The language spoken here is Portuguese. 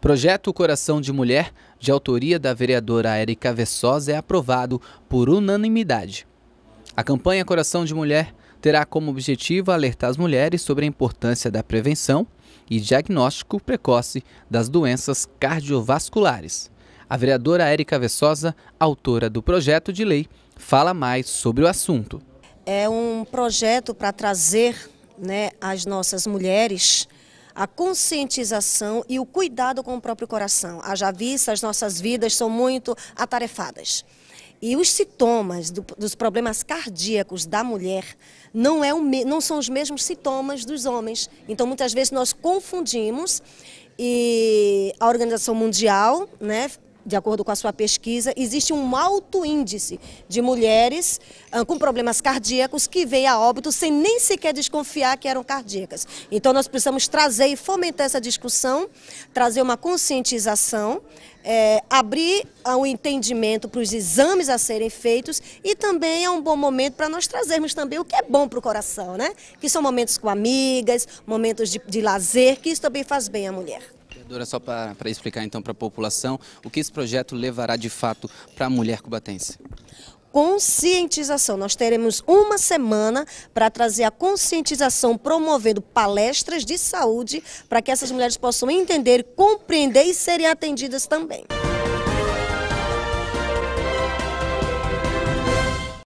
Projeto Coração de Mulher, de autoria da vereadora Érica Vessosa, é aprovado por unanimidade. A campanha Coração de Mulher terá como objetivo alertar as mulheres sobre a importância da prevenção e diagnóstico precoce das doenças cardiovasculares. A vereadora Érica Vessosa, autora do projeto de lei, fala mais sobre o assunto. É um projeto para trazer né, as nossas mulheres a conscientização e o cuidado com o próprio coração. Haja vista, as nossas vidas são muito atarefadas. E os sintomas do, dos problemas cardíacos da mulher não, é o, não são os mesmos sintomas dos homens. Então, muitas vezes, nós confundimos e a Organização Mundial, né, de acordo com a sua pesquisa, existe um alto índice de mulheres ah, com problemas cardíacos que vêm a óbito sem nem sequer desconfiar que eram cardíacas. Então nós precisamos trazer e fomentar essa discussão, trazer uma conscientização, é, abrir o um entendimento para os exames a serem feitos e também é um bom momento para nós trazermos também o que é bom para o coração, né? Que são momentos com amigas, momentos de, de lazer, que isso também faz bem à mulher. Dora, só para explicar então para a população, o que esse projeto levará de fato para a mulher cubatense? conscientização. Nós teremos uma semana para trazer a conscientização, promovendo palestras de saúde para que essas mulheres possam entender, compreender e serem atendidas também.